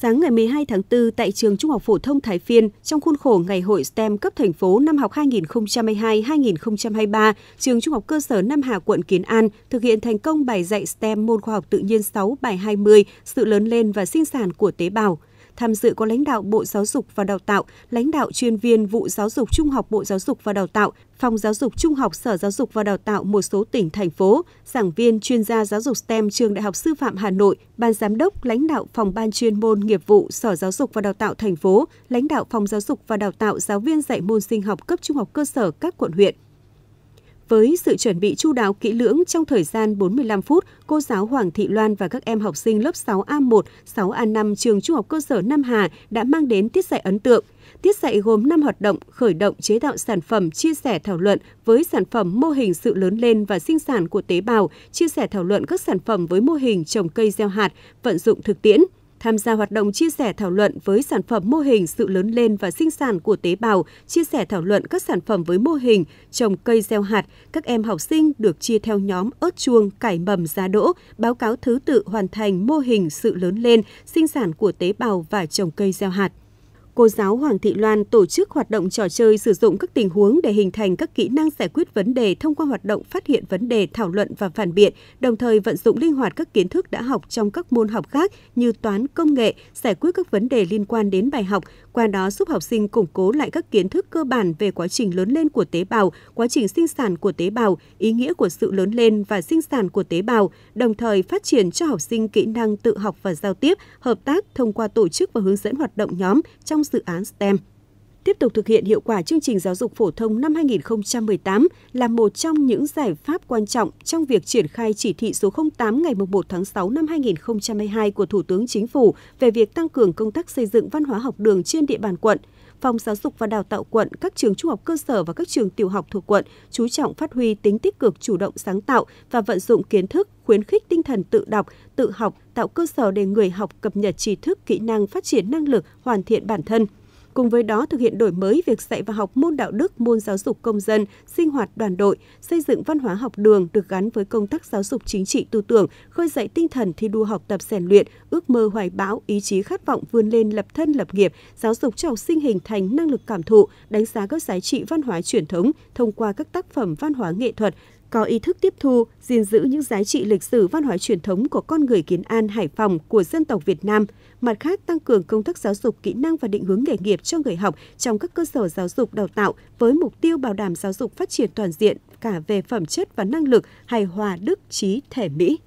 Sáng ngày 12 tháng 4 tại trường Trung học phổ thông Thái Phiên, trong khuôn khổ ngày hội STEM cấp thành phố năm học 2022-2023, trường Trung học cơ sở Nam Hà quận Kiến An thực hiện thành công bài dạy STEM môn khoa học tự nhiên 6 bài 20, sự lớn lên và sinh sản của tế bào – tham dự có lãnh đạo Bộ Giáo dục và Đào tạo, lãnh đạo chuyên viên vụ Giáo dục Trung học Bộ Giáo dục và Đào tạo, Phòng Giáo dục Trung học Sở Giáo dục và Đào tạo một số tỉnh, thành phố, giảng viên, chuyên gia giáo dục STEM Trường Đại học Sư phạm Hà Nội, Ban Giám đốc, lãnh đạo Phòng Ban chuyên môn nghiệp vụ Sở Giáo dục và Đào tạo thành phố, lãnh đạo Phòng Giáo dục và Đào tạo, giáo viên dạy môn sinh học cấp trung học cơ sở các quận huyện. Với sự chuẩn bị chu đáo kỹ lưỡng trong thời gian 45 phút, cô giáo Hoàng Thị Loan và các em học sinh lớp 6A1, 6A5 trường Trung học cơ sở Nam Hà đã mang đến tiết dạy ấn tượng. Tiết dạy gồm 5 hoạt động khởi động chế tạo sản phẩm, chia sẻ thảo luận với sản phẩm mô hình sự lớn lên và sinh sản của tế bào, chia sẻ thảo luận các sản phẩm với mô hình trồng cây gieo hạt, vận dụng thực tiễn tham gia hoạt động chia sẻ thảo luận với sản phẩm mô hình sự lớn lên và sinh sản của tế bào, chia sẻ thảo luận các sản phẩm với mô hình trồng cây gieo hạt, các em học sinh được chia theo nhóm ớt chuông, cải mầm, giá đỗ, báo cáo thứ tự hoàn thành mô hình sự lớn lên, sinh sản của tế bào và trồng cây gieo hạt cô giáo Hoàng Thị Loan tổ chức hoạt động trò chơi sử dụng các tình huống để hình thành các kỹ năng giải quyết vấn đề thông qua hoạt động phát hiện vấn đề, thảo luận và phản biện, đồng thời vận dụng linh hoạt các kiến thức đã học trong các môn học khác như toán, công nghệ, giải quyết các vấn đề liên quan đến bài học, qua đó giúp học sinh củng cố lại các kiến thức cơ bản về quá trình lớn lên của tế bào, quá trình sinh sản của tế bào, ý nghĩa của sự lớn lên và sinh sản của tế bào, đồng thời phát triển cho học sinh kỹ năng tự học và giao tiếp, hợp tác thông qua tổ chức và hướng dẫn hoạt động nhóm trong trong dự án STEM. Tiếp tục thực hiện hiệu quả chương trình giáo dục phổ thông năm 2018 là một trong những giải pháp quan trọng trong việc triển khai chỉ thị số 08 ngày 1 tháng 6 năm 2022 của Thủ tướng Chính phủ về việc tăng cường công tác xây dựng văn hóa học đường trên địa bàn quận – Phòng Giáo dục và Đào tạo quận, các trường trung học cơ sở và các trường tiểu học thuộc quận chú trọng phát huy tính tích cực chủ động sáng tạo và vận dụng kiến thức, khuyến khích tinh thần tự đọc, tự học, tạo cơ sở để người học cập nhật tri thức, kỹ năng, phát triển năng lực, hoàn thiện bản thân – Cùng với đó thực hiện đổi mới việc dạy và học môn đạo đức, môn giáo dục công dân, sinh hoạt đoàn đội, xây dựng văn hóa học đường được gắn với công tác giáo dục chính trị tư tưởng, khơi dậy tinh thần thi đua học tập rèn luyện, ước mơ hoài bão, ý chí khát vọng vươn lên lập thân lập nghiệp, giáo dục cho học sinh hình thành năng lực cảm thụ, đánh giá các giá trị văn hóa truyền thống thông qua các tác phẩm văn hóa nghệ thuật, có ý thức tiếp thu, gìn giữ những giá trị lịch sử văn hóa truyền thống của con người Kiến An, Hải Phòng của dân tộc Việt Nam, mặt khác tăng cường công tác giáo dục kỹ năng và định hướng nghề nghiệp cho người học trong các cơ sở giáo dục đào tạo với mục tiêu bảo đảm giáo dục phát triển toàn diện cả về phẩm chất và năng lực, hài hòa đức trí thể mỹ.